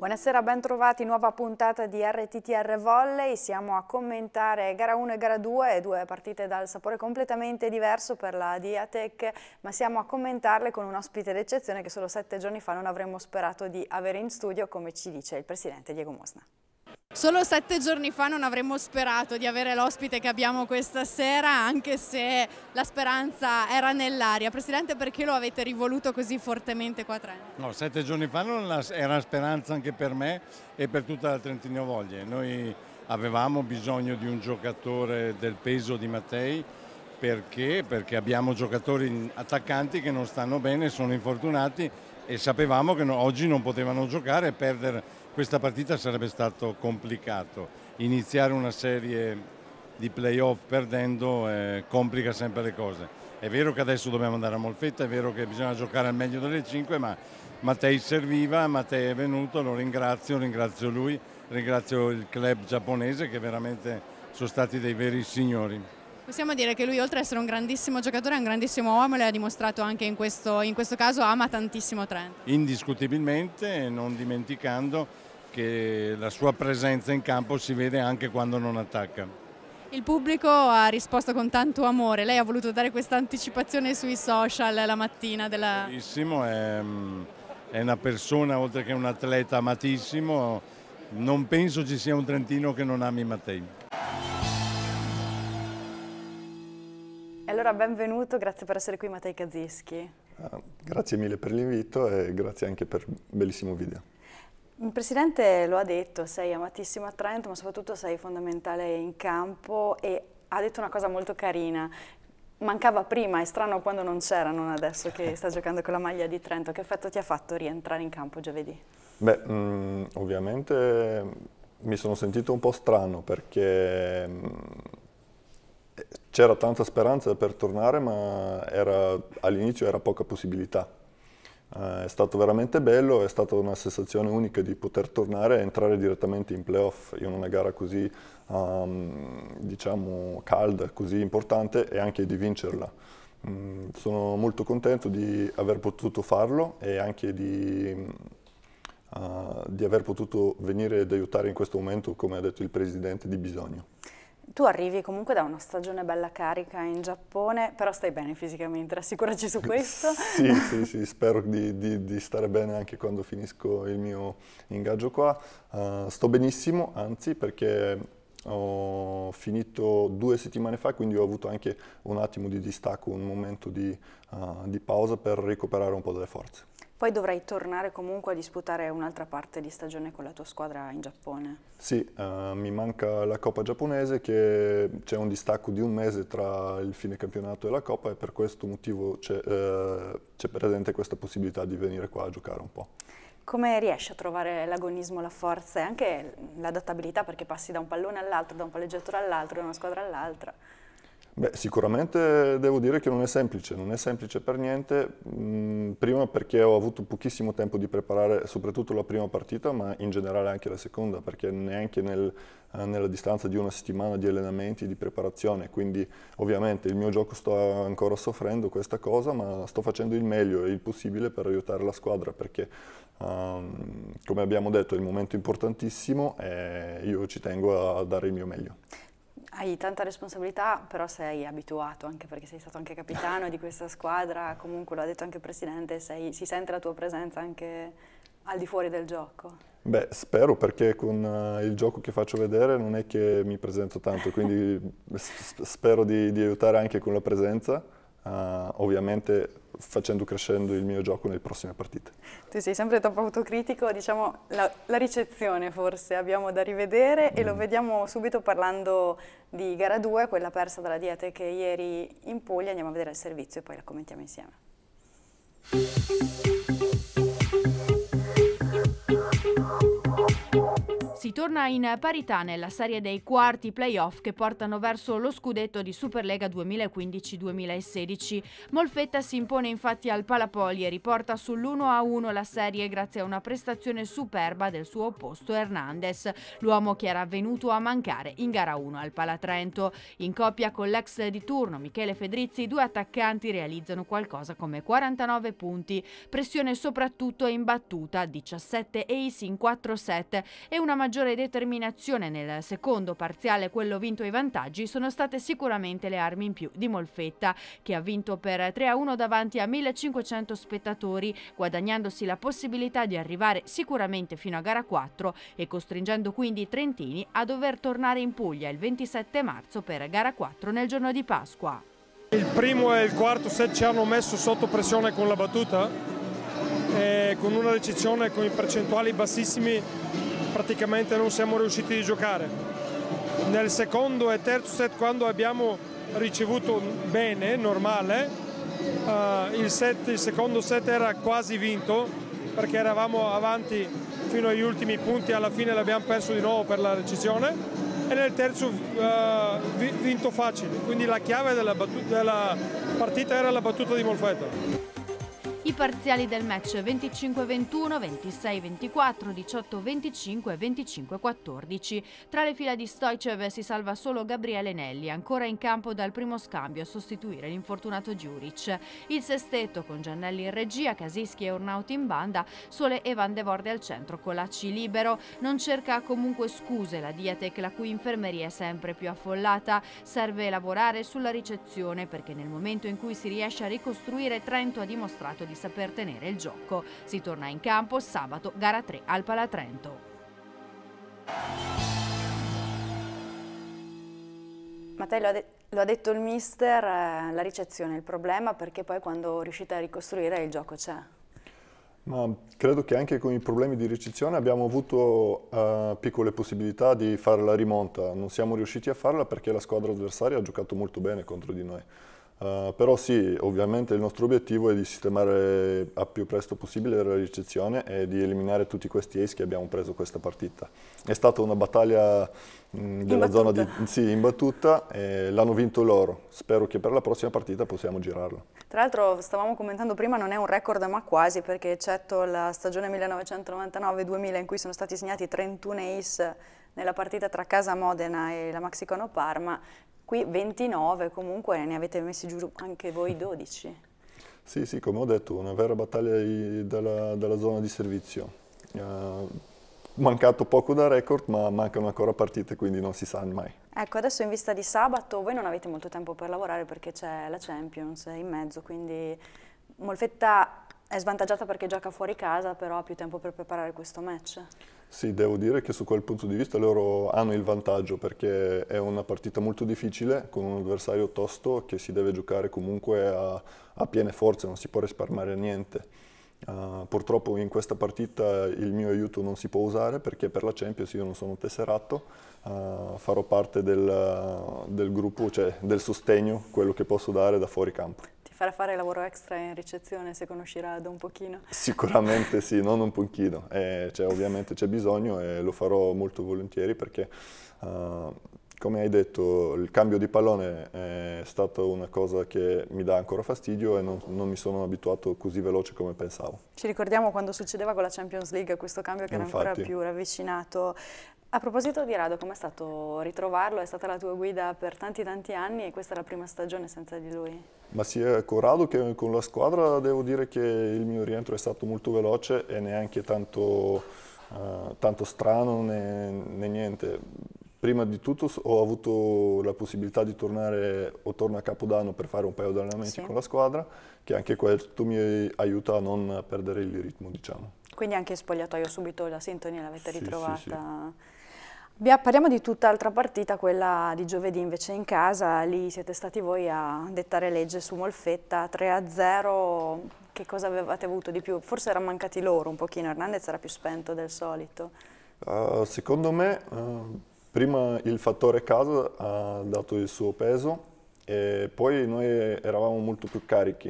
Buonasera, bentrovati, nuova puntata di RTTR Volley. Siamo a commentare gara 1 e gara 2, due partite dal sapore completamente diverso per la Diatec, ma siamo a commentarle con un ospite d'eccezione che solo sette giorni fa non avremmo sperato di avere in studio, come ci dice il presidente Diego Mosna. Solo sette giorni fa non avremmo sperato di avere l'ospite che abbiamo questa sera, anche se la speranza era nell'aria. Presidente, perché lo avete rivoluto così fortemente qua a Trento? No, sette giorni fa era speranza anche per me e per tutta la Trentino Voglie. Noi avevamo bisogno di un giocatore del peso di Mattei perché? perché abbiamo giocatori attaccanti che non stanno bene, sono infortunati e sapevamo che oggi non potevano giocare e perdere questa partita sarebbe stato complicato. Iniziare una serie di playoff perdendo eh, complica sempre le cose. È vero che adesso dobbiamo andare a Molfetta, è vero che bisogna giocare al meglio delle 5, ma Mattei serviva, Mattei è venuto, lo ringrazio, ringrazio lui, ringrazio il club giapponese che veramente sono stati dei veri signori. Possiamo dire che lui oltre ad essere un grandissimo giocatore è un grandissimo uomo e l'ha dimostrato anche in questo, in questo caso, ama tantissimo Trent. Indiscutibilmente, non dimenticando che la sua presenza in campo si vede anche quando non attacca. Il pubblico ha risposto con tanto amore, lei ha voluto dare questa anticipazione sui social la mattina della... Bellissimo, è, mm, è una persona oltre che un atleta amatissimo, non penso ci sia un trentino che non ami Mattei. Allora benvenuto, grazie per essere qui Matei Kazischi. Uh, ah, grazie mille per l'invito e grazie anche per un bellissimo video. Il Presidente lo ha detto, sei amatissimo a Trento ma soprattutto sei fondamentale in campo e ha detto una cosa molto carina, mancava prima, è strano quando non c'era, non adesso che sta giocando con la maglia di Trento, che effetto ti ha fatto rientrare in campo giovedì? Beh, mh, mm, ovviamente mi sono sentito un po' strano perché mh, mm, c'era tanta speranza per tornare, ma all'inizio era poca possibilità. Eh, è stato veramente bello, è stata una sensazione unica di poter tornare e entrare direttamente in playoff in una gara così, um, diciamo, calda, così importante e anche di vincerla. Mm, sono molto contento di aver potuto farlo e anche di, uh, di aver potuto venire ed aiutare in questo momento, come ha detto il Presidente, di bisogno. Tu arrivi comunque da una stagione bella carica in Giappone, però stai bene fisicamente, rassicuraci su questo. sì, sì, sì, spero di, di, di, stare bene anche quando finisco il mio ingaggio qua. Uh, sto benissimo, anzi, perché ho finito due settimane fa, quindi ho avuto anche un attimo di distacco, un momento di, uh, di pausa per recuperare un po' delle forze. Poi dovrai tornare comunque a disputare un'altra parte di stagione con la tua squadra in Giappone. Sì, eh, mi manca la Coppa giapponese che c'è un distacco di un mese tra il fine campionato e la Coppa e per questo motivo c'è eh, presente questa possibilità di venire qua a giocare un po'. Come riesci a trovare l'agonismo, la forza e anche l'adattabilità perché passi da un pallone all'altro, da un palleggiatore all'altro, da una squadra all'altra? Beh, sicuramente devo dire che non è semplice, non è semplice per niente, mm, prima perché ho avuto pochissimo tempo di preparare soprattutto la prima partita, ma in generale anche la seconda, perché neanche nel, eh, nella distanza di una settimana di allenamenti, e di preparazione, quindi ovviamente il mio gioco sta ancora soffrendo questa cosa, ma sto facendo il meglio e il possibile per aiutare la squadra, perché um, come abbiamo detto è il momento importantissimo e io ci tengo a dare il mio meglio. Hai tanta responsabilità, però sei abituato anche perché sei stato anche capitano di questa squadra, comunque lo ha detto anche il presidente, sei, si sente la tua presenza anche al di fuori del gioco. Beh, spero perché con uh, il gioco che faccio vedere non è che mi presento tanto, quindi spero di, di aiutare anche con la presenza. Uh, ovviamente facendo crescendo il mio gioco nelle prossime partite. Tu sei sempre troppo autocritico, diciamo la, la ricezione forse abbiamo da rivedere mm. e lo mm. vediamo subito parlando di gara 2, quella persa dalla Diete che ieri in Puglia, andiamo a vedere il servizio e poi la commentiamo insieme. Mm si torna in parità nella serie dei quarti playoff che portano verso lo scudetto di Superlega 2015-2016. Molfetta si impone infatti al Palapoli e riporta sull'1-1 la serie grazie a una prestazione superba del suo opposto Hernandez, l'uomo che era venuto a mancare in gara 1 al Palatrento. In coppia con l'ex di turno Michele Fedrizzi, i due attaccanti realizzano qualcosa come 49 punti, pressione soprattutto in battuta 17 ace in 4 set e una maggiore maggiore determinazione nel secondo parziale, quello vinto ai vantaggi, sono state sicuramente le armi in più di Molfetta, che ha vinto per 3-1 davanti a 1500 spettatori, guadagnandosi la possibilità di arrivare sicuramente fino a gara 4 e costringendo quindi i trentini a dover tornare in Puglia il 27 marzo per gara 4 nel giorno di Pasqua. Il primo e il quarto set ci hanno messo sotto pressione con la battuta, eh, con una ricezione con i percentuali bassissimi praticamente non siamo riusciti a giocare. Nel secondo e terzo set quando abbiamo ricevuto bene, normale, uh, il, set, il secondo set era quasi vinto perché eravamo avanti fino agli ultimi punti, alla fine l'abbiamo perso di nuovo per la recisione e nel terzo uh, vinto facile, quindi la chiave della, della partita era la battuta di Molfetta. I parziali del match 25-21, 26-24, 18-25, e 25-14. Tra le fila di Stoicev si salva solo Gabriele Nelli, ancora in campo dal primo scambio a sostituire l'infortunato Giuric. Il sestetto con Giannelli in regia, Casischi e Ornauti in banda, Sole e Van de Vorde al centro con la C libero. Non cerca comunque scuse la Diatec, la cui infermeria è sempre più affollata. Serve lavorare sulla ricezione perché nel momento in cui si riesce a ricostruire Trento ha dimostrato di Paris per tenere il gioco. Si torna in campo sabato gara 3 al Palatrento. Matteo lo, lo ha detto il mister, eh, la ricezione è il problema perché poi quando riuscite a ricostruire il gioco c'è. Ma credo che anche con i problemi di ricezione abbiamo avuto uh, piccole possibilità di fare la rimonta. Non siamo riusciti a farla perché la squadra avversaria ha giocato molto bene contro di noi. Eh, però sì, ovviamente il nostro obiettivo è di sistemare a più presto possibile la ricezione e di eliminare tutti questi ace che abbiamo preso questa partita. È stata una battaglia mh, della in zona di, sì, imbattuta e l'hanno vinto loro. Spero che per la prossima partita possiamo girarlo. Tra l'altro stavamo commentando prima, non è un record ma quasi, perché eccetto la stagione 1999-2000 in cui sono stati segnati 31 ace nella partita tra Casa Modena e la Maxicono Parma, qui 29, comunque ne avete messi giù anche voi 12. Sì, sì, come ho detto, una vera battaglia dalla, dalla zona di servizio. Uh, mancato poco da record, ma mancano ancora partite, quindi non si sa mai. Ecco, adesso in vista di sabato voi non avete molto tempo per lavorare perché c'è la Champions in mezzo, quindi Molfetta è svantaggiata perché gioca fuori casa, però ha più tempo per preparare questo match. Sì, devo dire che su quel punto di vista loro hanno il vantaggio perché è una partita molto difficile con un avversario tosto che si deve giocare comunque a, a piene forze, non si può risparmiare niente. Uh, purtroppo in questa partita il mio aiuto non si può usare perché per la Champions io non sono tesserato, uh, farò parte del, del gruppo, cioè del sostegno, quello che posso dare da fuori campo farà fare lavoro extra in ricezione se conoscerà da un pochino. Sicuramente sì, non un pochino, eh, cioè, ovviamente c'è bisogno e lo farò molto volentieri perché uh, come hai detto, il cambio di pallone è stata una cosa che mi dà ancora fastidio e non, non mi sono abituato così veloce come pensavo. Ci ricordiamo quando succedeva con la Champions League questo cambio che Infatti. era ancora più ravvicinato. A proposito di Rado, com'è stato ritrovarlo? È stata la tua guida per tanti tanti anni e questa è la prima stagione senza di lui? Ma sia eh, con Rado che con la squadra devo dire che il mio rientro è stato molto veloce e neanche tanto, uh, tanto strano né, né niente Prima di tutto ho avuto la possibilità di tornare o torno a Capodanno per fare un paio di allenamenti sì. con la squadra, che anche questo mi aiuta a non perdere il ritmo, diciamo. Quindi anche spogliatoio subito la sintonia l'avete sì, ritrovata? Sì, sì. parliamo di tutt'altra partita, quella di giovedì invece in casa, lì siete stati voi a dettare legge su Molfetta, 3-0, che cosa avevate avuto di più? Forse erano mancati loro un pochino, Hernandez era più spento del solito. Uh, secondo me uh, Prima il fattore casa ha dato il suo peso e poi noi eravamo molto più carichi.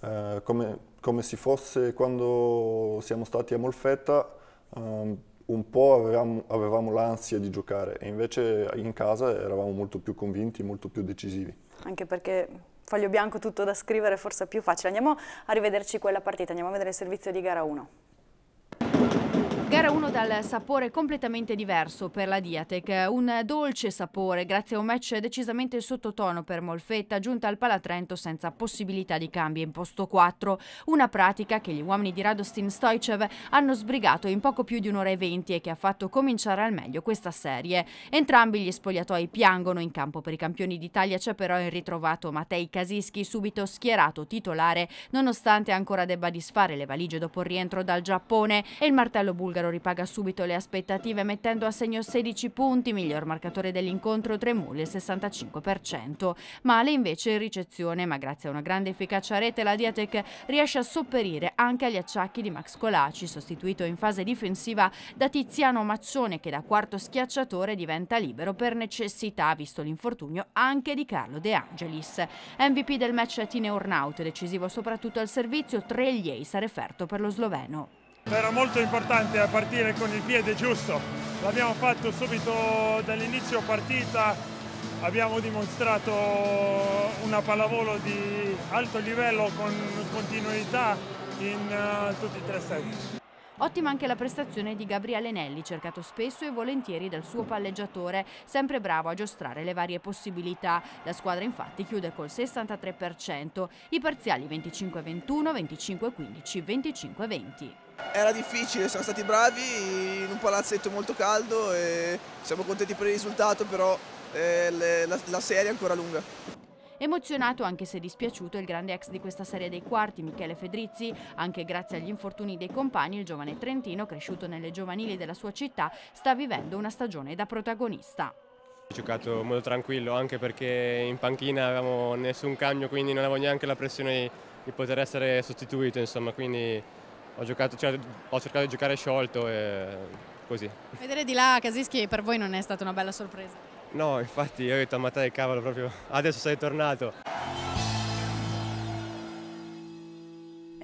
Eh, come, come se fosse quando siamo stati a Molfetta, um, un po' avevamo, avevamo l'ansia di giocare e invece in casa eravamo molto più convinti, molto più decisivi. Anche perché foglio bianco tutto da scrivere forse è più facile. Andiamo a rivederci quella partita, andiamo a vedere il servizio di gara 1. Gara 1 dal sapore completamente diverso per la Diatec, un dolce sapore grazie a un match decisamente sottotono per Molfetta giunta al Palatrento senza possibilità di cambio in posto 4, una pratica che gli uomini di Radostin Stoicev hanno sbrigato in poco più di un'ora e venti e che ha fatto cominciare al meglio questa serie. Entrambi gli spogliatoi piangono in campo per i campioni d'Italia, c'è però il ritrovato Matei Kasischi subito schierato titolare nonostante ancora debba disfare le valigie dopo il rientro dal Giappone e il martello bulgaro Lucero ripaga subito le aspettative mettendo a segno 16 punti, miglior marcatore dell'incontro Tremulli il 65%. Male invece in ricezione, ma grazie a una grande efficacia rete la Diatec riesce a sopperire anche agli acciacchi di Max Colaci, sostituito in fase difensiva da Tiziano Mazzone che da quarto schiacciatore diventa libero per necessità, visto l'infortunio anche di Carlo De Angelis. MVP del match Tine Urnaut, decisivo soprattutto al servizio, 3 gli ace referto per lo sloveno. Era molto importante partire con il piede giusto, l'abbiamo fatto subito dall'inizio partita, abbiamo dimostrato una pallavolo di alto livello con continuità in uh, tutti i tre set. Ottima anche la prestazione di Gabriele Nelli, cercato spesso e volentieri dal suo palleggiatore, sempre bravo a giostrare le varie possibilità. La squadra infatti chiude col 63%, i parziali 25-21, 25-15, 25-20. Era difficile, siamo stati bravi in un palazzetto molto caldo e siamo contenti per il risultato, però eh, la, la serie è ancora lunga. Emozionato anche se dispiaciuto il grande ex di questa serie dei quarti, Michele Fedrizzi, anche grazie agli infortuni dei compagni, il giovane trentino, cresciuto nelle giovanili della sua città, sta vivendo una stagione da protagonista. Ho giocato molto tranquillo anche perché in panchina avevamo nessun cambio, quindi non avevo neanche la pressione di, di poter essere sostituito, insomma, quindi ho, giocato, cioè, ho cercato di giocare sciolto e così. Vedere di là Casischi per voi non è stata una bella sorpresa? No, infatti io ho detto a Matteo cavolo proprio, adesso sei tornato.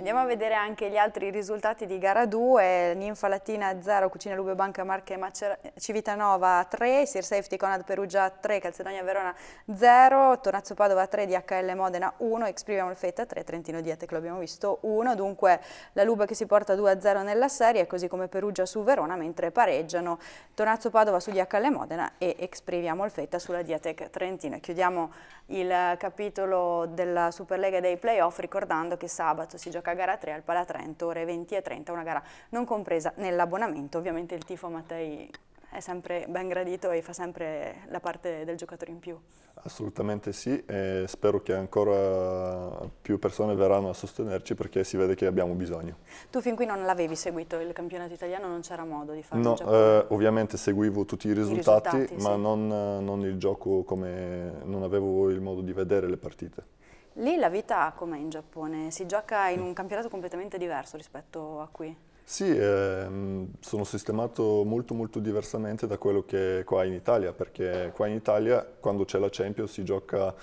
Andiamo a vedere anche gli altri risultati di gara 2, Ninfa Latina 0, Cucina Lube Banca Marche Macera, Civitanova 3, Sir Safety Conad Perugia 3, Calzedonia Verona 0, Tonazzo Padova 3, DHL Modena 1, Exprimiamo il Molfetta 3, Trentino Diete che l'abbiamo visto 1, dunque la Lube che si porta 2-0 nella serie, così come Perugia su Verona, mentre pareggiano Tonazzo Padova su DHL Modena e Exprimiamo il Molfetta sulla Diatec Trentino. E chiudiamo il capitolo della Superlega dei playoff ricordando che sabato si gioca gioca gara 3 al Palatrento, ore 20 e 30, una gara non compresa nell'abbonamento. Ovviamente il tifo Mattei è sempre ben gradito e fa sempre la parte del giocatore in più. Assolutamente sì e spero che ancora più persone verranno a sostenerci perché si vede che abbiamo bisogno. Tu fin qui non l'avevi seguito il campionato italiano, non c'era modo di farlo? No, eh, ovviamente seguivo tutti i risultati, I risultati ma sì. non, eh, non il gioco come non avevo il modo di vedere le partite. Lì la vita com'è in Giappone? Si gioca in un campionato completamente diverso rispetto a qui? Sì, ehm, sono sistemato molto molto diversamente da quello che è qua in Italia, perché qua in Italia quando c'è la Champions si gioca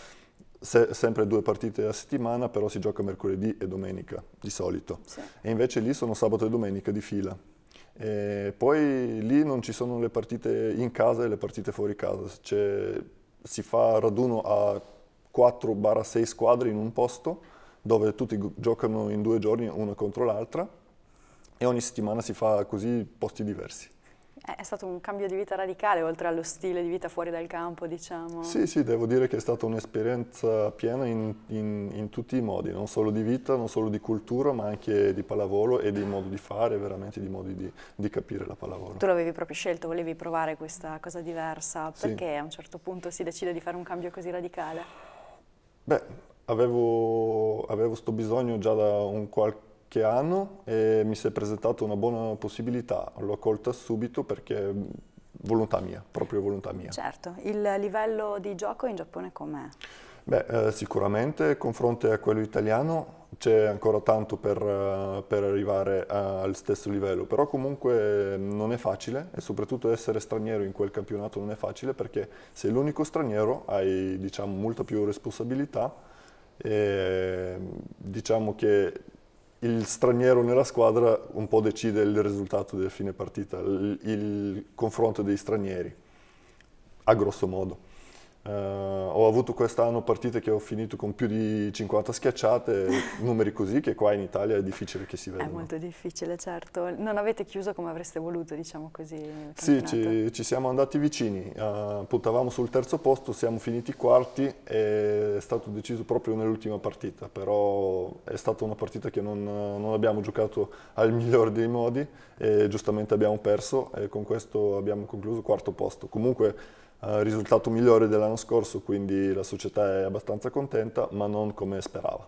se, sempre due partite a settimana, però si gioca mercoledì e domenica di solito. Sì. E invece lì sono sabato e domenica di fila. E poi lì non ci sono le partite in casa e le partite fuori casa, si fa raduno a 4-6 squadre in un posto dove tutti giocano in due giorni una contro l'altra e ogni settimana si fa così posti diversi. Eh, è stato un cambio di vita radicale oltre allo stile di vita fuori dal campo, diciamo. Sì, sì, devo dire che è stata un'esperienza piena in, in, in tutti i modi, non solo di vita, non solo di cultura, ma anche di pallavolo e di modo di fare, veramente di modi di, di capire la pallavolo. Tu l'avevi proprio scelto, volevi provare questa cosa diversa, perché sì. a un certo punto si decide di fare un cambio così radicale? Beh, avevo, avevo sto bisogno già da un qualche anno e mi si è presentata una buona possibilità, l'ho accolta subito perché mm, volontà mia, proprio volontà mia. Certo, il livello di gioco in Giappone com'è? Beh, eh, sicuramente, confronto a quello italiano, c'è ancora tanto per, eh, per arrivare a, al stesso livello, però comunque eh, non è facile e soprattutto essere straniero in quel campionato non è facile perché sei l'unico straniero, hai diciamo, molta più responsabilità e diciamo che il straniero nella squadra un po' decide il risultato del fine partita, il, il confronto dei stranieri, a grosso modo. Uh, ho avuto quest'anno partite che ho finito con più di 50 schiacciate, numeri così che qua in Italia è difficile che si vedano. È molto difficile, certo. Non avete chiuso come avreste voluto, diciamo così. Sì, ci, ci, siamo andati vicini, uh, puntavamo sul terzo posto, siamo finiti quarti e è stato deciso proprio nell'ultima partita, però è stata una partita che non, non abbiamo giocato al migliore dei modi e giustamente abbiamo perso e con questo abbiamo concluso quarto posto. Comunque eh, risultato migliore dell'anno scorso, quindi la società è abbastanza contenta, ma non come sperava.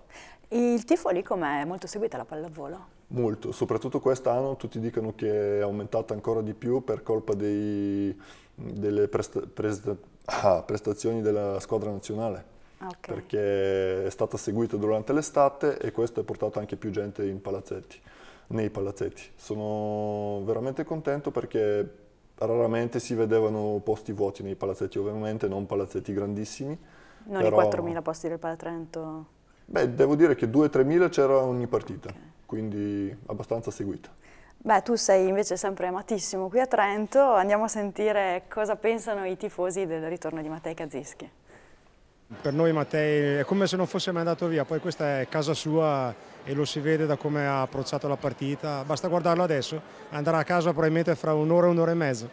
Il tifo lì com'è? È molto seguita la pallavolo? Molto, soprattutto quest'anno tutti dicono che è aumentata ancora di più per colpa dei, delle presta, presta, ah, prestazioni della squadra nazionale. Ah, okay. Perché è stata seguita durante l'estate e questo ha portato anche più gente palazzetti, nei palazzetti. Sono veramente contento perché raramente si vedevano posti vuoti nei palazzetti, ovviamente non palazzetti grandissimi. Non però... i 4.000 posti del Palatrento? Beh, devo dire che 2-3.000 c'era ogni partita, okay. quindi abbastanza seguita. Beh, tu sei invece sempre amatissimo qui a Trento, andiamo a sentire cosa pensano i tifosi del ritorno di Mattei Kazischi. Per noi Mattei è come se non fosse mai andato via, poi questa è casa sua e lo si vede da come ha approcciato la partita, basta guardarlo adesso, andrà a casa probabilmente fra un'ora e un'ora e mezzo.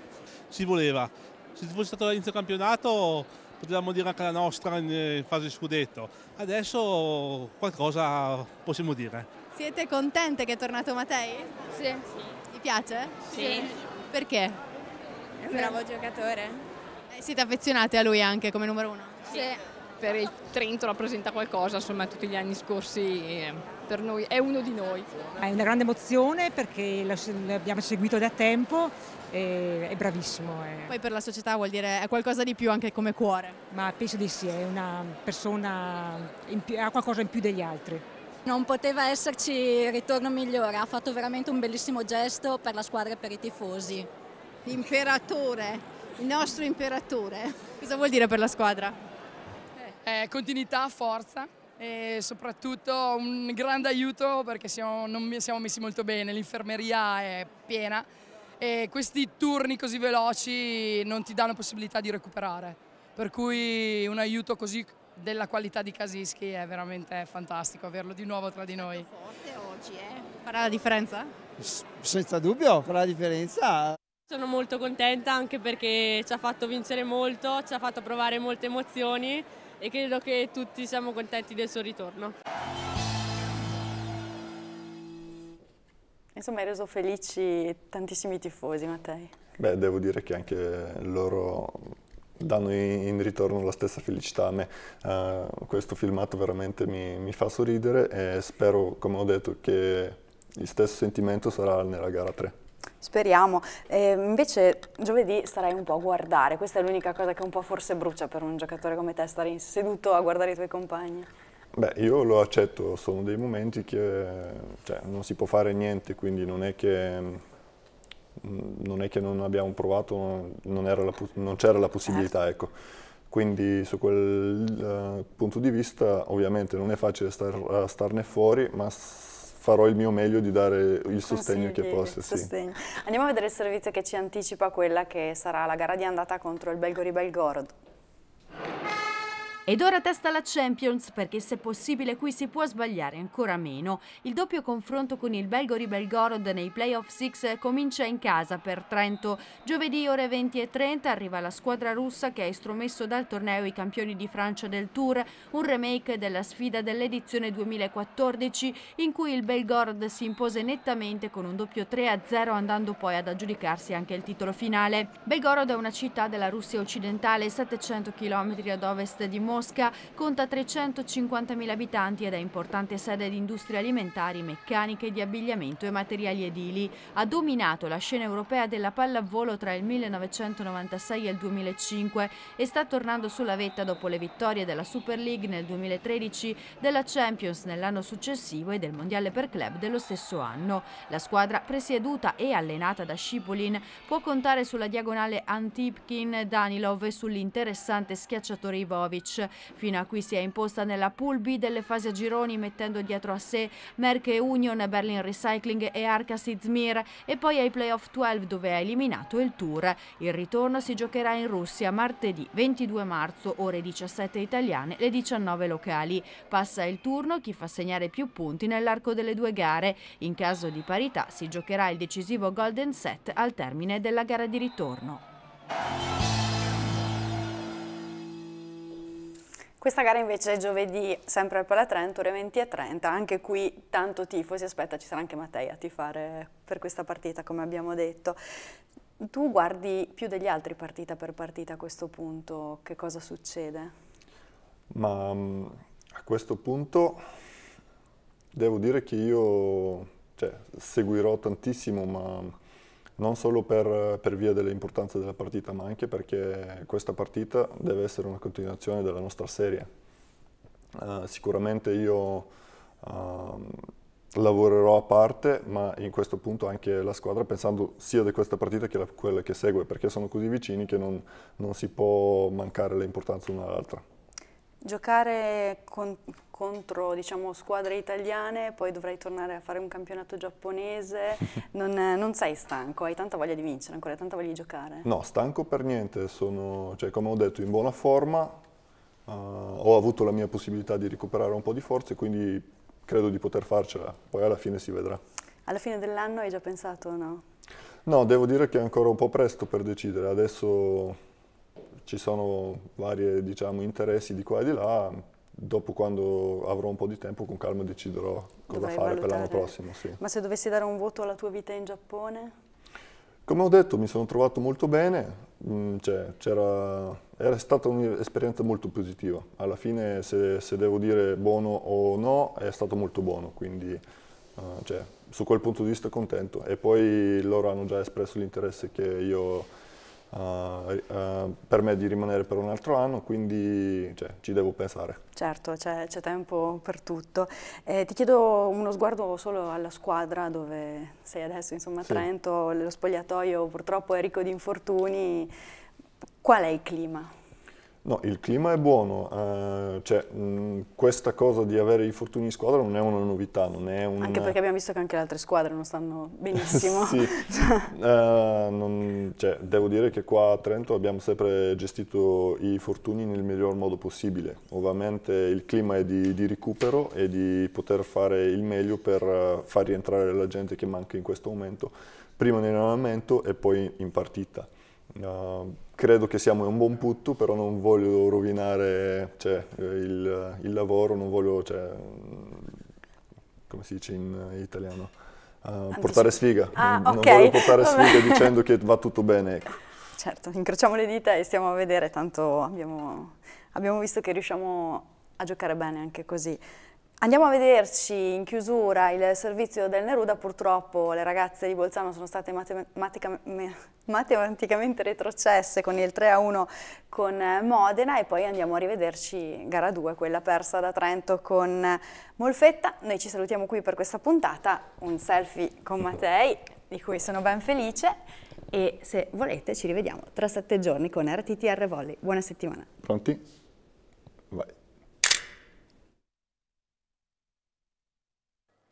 Si voleva, se fosse stato all'inizio campionato potevamo dire anche la nostra in fase scudetto, adesso qualcosa possiamo dire. Siete contente che è tornato Mattei? Sì. Ti piace? Sì. Perché? È un bravo giocatore. Eh, siete affezionati a lui anche come numero uno? Sì per il Trento rappresenta qualcosa, insomma tutti gli anni scorsi eh, per noi è uno di noi. È una grande emozione perché l'abbiamo seguito da tempo e è bravissimo. Poi per la società vuol dire è qualcosa di più anche come cuore. Ma penso di sì, è una persona, più, ha qualcosa in più degli altri. Non poteva esserci ritorno migliore, ha fatto veramente un bellissimo gesto per la squadra e per i tifosi. L'imperatore, il nostro imperatore. Cosa vuol dire per la squadra? eh, continuità, forza e soprattutto un grande aiuto perché siamo, non siamo messi molto bene, l'infermeria è piena e questi turni così veloci non ti danno possibilità di recuperare, per cui un aiuto così della qualità di Casischi è veramente fantastico averlo di nuovo tra di noi. Forte oggi, eh? Farà la differenza? S senza dubbio, farà la differenza. Sono molto contenta anche perché ci ha fatto vincere molto, ci ha fatto provare molte emozioni e credo che tutti siamo contenti del suo ritorno. Insomma, hai reso felici tantissimi tifosi, Mattei. Beh, devo dire che anche loro danno in ritorno la stessa felicità a me. Uh, questo filmato veramente mi, mi, fa sorridere e spero, come ho detto, che il stesso sentimento sarà nella gara 3. Speriamo. Eh, invece giovedì starai un po' a guardare, questa è l'unica cosa che un po' forse brucia per un giocatore come te, stare seduto a guardare i tuoi compagni. Beh, io lo accetto, sono dei momenti che cioè, non si può fare niente, quindi non è che mm, non, è che non abbiamo provato, non, c'era la possibilità, eh. ecco. Quindi su quel uh, punto di vista ovviamente non è facile star, eh, starne fuori, ma farò il mio meglio di dare il sostegno che posso. Sì. Andiamo a vedere il servizio che ci anticipa quella che sarà la gara di andata contro il Belgori Belgorod. Ed ora testa la Champions perché se possibile qui si può sbagliare ancora meno. Il doppio confronto con il belgo Ribelgorod nei playoff 6 comincia in casa per Trento. Giovedì ore 20.30 arriva la squadra russa che ha estromesso dal torneo i campioni di Francia del Tour, un remake della sfida dell'edizione 2014 in cui il Belgorod si impose nettamente con un doppio 3-0 andando poi ad aggiudicarsi anche il titolo finale. Belgorod è una città della Russia occidentale 700 km ad ovest di Mosca Mosca conta 350.000 abitanti ed è importante sede di industrie alimentari, meccaniche, di abbigliamento e materiali edili. Ha dominato la scena europea della pallavolo tra il 1996 e il 2005 e sta tornando sulla vetta dopo le vittorie della Super League nel 2013, della Champions nell'anno successivo e del Mondiale per Club dello stesso anno. La squadra, presieduta e allenata da Scipolin, può contare sulla diagonale Antipkin-Danilov e sull'interessante schiacciatore Ivovic. Fino a qui si è imposta nella Pool B delle fasi a gironi mettendo dietro a sé Merke Union, Berlin Recycling e Arca Izmir e poi ai playoff 12 dove ha eliminato il Tour. Il ritorno si giocherà in Russia martedì 22 marzo ore 17 italiane le 19 locali. Passa il turno chi fa segnare più punti nell'arco delle due gare. In caso di parità si giocherà il decisivo Golden Set al termine della gara di ritorno. Questa gara invece è giovedì, sempre al Palatrento, ore 20 e 30. Anche qui tanto tifo si aspetta, ci sarà anche Mattei a tifare per questa partita, come abbiamo detto. Tu guardi più degli altri partita per partita a questo punto, che cosa succede? Ma mm, a questo punto devo dire che io cioè, seguirò tantissimo, ma non solo per, per via dell'importanza della partita, ma anche perché questa partita deve essere una continuazione della nostra serie. Uh, sicuramente io uh, lavorerò a parte, ma in questo punto anche la squadra, pensando sia di questa partita che a quella che segue, perché sono così vicini che non, non si può mancare l'importanza una all'altra. Giocare con, contro diciamo, squadre italiane, poi dovrai tornare a fare un campionato giapponese, non, non, sei stanco, hai tanta voglia di vincere ancora, hai tanta voglia di giocare? No, stanco per niente, sono, cioè, come ho detto, in buona forma, uh, ho avuto la mia possibilità di recuperare un po' di forze, quindi credo di poter farcela, poi alla fine si vedrà. Alla fine dell'anno hai già pensato o no? No, devo dire che è ancora un po' presto per decidere, adesso ci sono vari diciamo, interessi di qua e di là, dopo quando avrò un po' di tempo con calma deciderò cosa Dovrai fare valutare. per l'anno prossimo. Sì. Ma se dovessi dare un voto alla tua vita in Giappone? Come ho detto mi sono trovato molto bene, mm, cioè, era, era stata un'esperienza molto positiva, alla fine se, se, devo dire buono o no è stato molto buono, quindi uh, cioè, su quel punto di vista contento e poi loro hanno già espresso l'interesse che io per me di rimanere per un altro anno, quindi cioè, ci devo pensare. Certo, c'è, tempo per tutto. Eh, ti chiedo uno sguardo solo alla squadra dove sei adesso, insomma sì. Trento, lo spogliatoio purtroppo è ricco di infortuni. Qual è il clima? No, il clima è buono, uh, cioè, mh, mm, questa cosa di avere i fortuni in squadra non è una novità, non è un... Anche perché abbiamo visto che anche le altre squadre non stanno benissimo. sì, uh, non, cioè, devo dire che qua a Trento abbiamo sempre gestito i fortuni nel miglior modo possibile. Ovviamente il clima è di, di recupero e di poter fare il meglio per eh, far rientrare la gente che manca in questo momento, prima nell'allenamento e poi in partita credo che siamo in un buon putto, però non voglio rovinare cioè, il, il, lavoro, non voglio, cioè, come si dice in italiano, uh, portare sfiga. Ah, non, okay. non, voglio portare sfiga dicendo che va tutto bene. Ecco. Certo, incrociamo le dita e stiamo a vedere, tanto abbiamo, abbiamo visto che riusciamo a giocare bene anche così. Andiamo a vederci in chiusura il servizio del Neruda, purtroppo le ragazze di Bolzano sono state matematicamente retrocesse con il 3-1 con eh, Modena e poi andiamo a rivederci gara 2, quella persa da Trento con eh, Molfetta. Noi ci salutiamo qui per questa puntata, un selfie con Mattei di cui sono ben felice e se volete ci rivediamo tra sette giorni con RTTR Volley. Buona settimana. Pronti? Vai.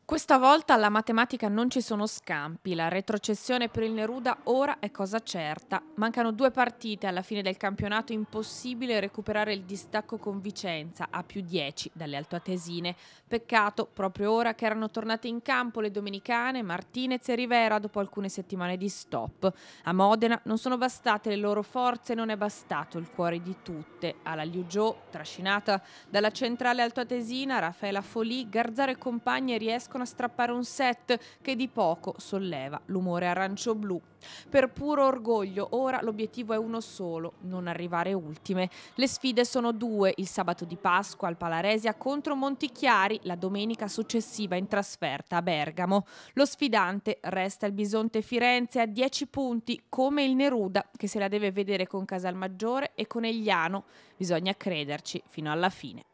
Questa volta alla matematica non ci sono scampi, la retrocessione per il Neruda ora è cosa certa. Mancano due partite alla fine del campionato, impossibile recuperare il distacco con Vicenza a più 10 dalle altoatesine. Peccato proprio ora che erano tornate in campo le domenicane Martinez e Rivera dopo alcune settimane di stop. A Modena non sono bastate le loro forze, non è bastato il cuore di tutte. Alla Liugio, trascinata dalla centrale altoatesina, Raffaella Folì, Garzare e compagni riescono riescono a strappare un set che di poco solleva l'umore arancio-blu. Per puro orgoglio, ora l'obiettivo è uno solo, non arrivare ultime. Le sfide sono due, il sabato di Pasqua al Palaresia contro Montichiari, la domenica successiva in trasferta a Bergamo. Lo sfidante resta il Bisonte Firenze a 10 punti, come il Neruda, che se la deve vedere con Casalmaggiore e con Egliano. Bisogna crederci fino alla fine.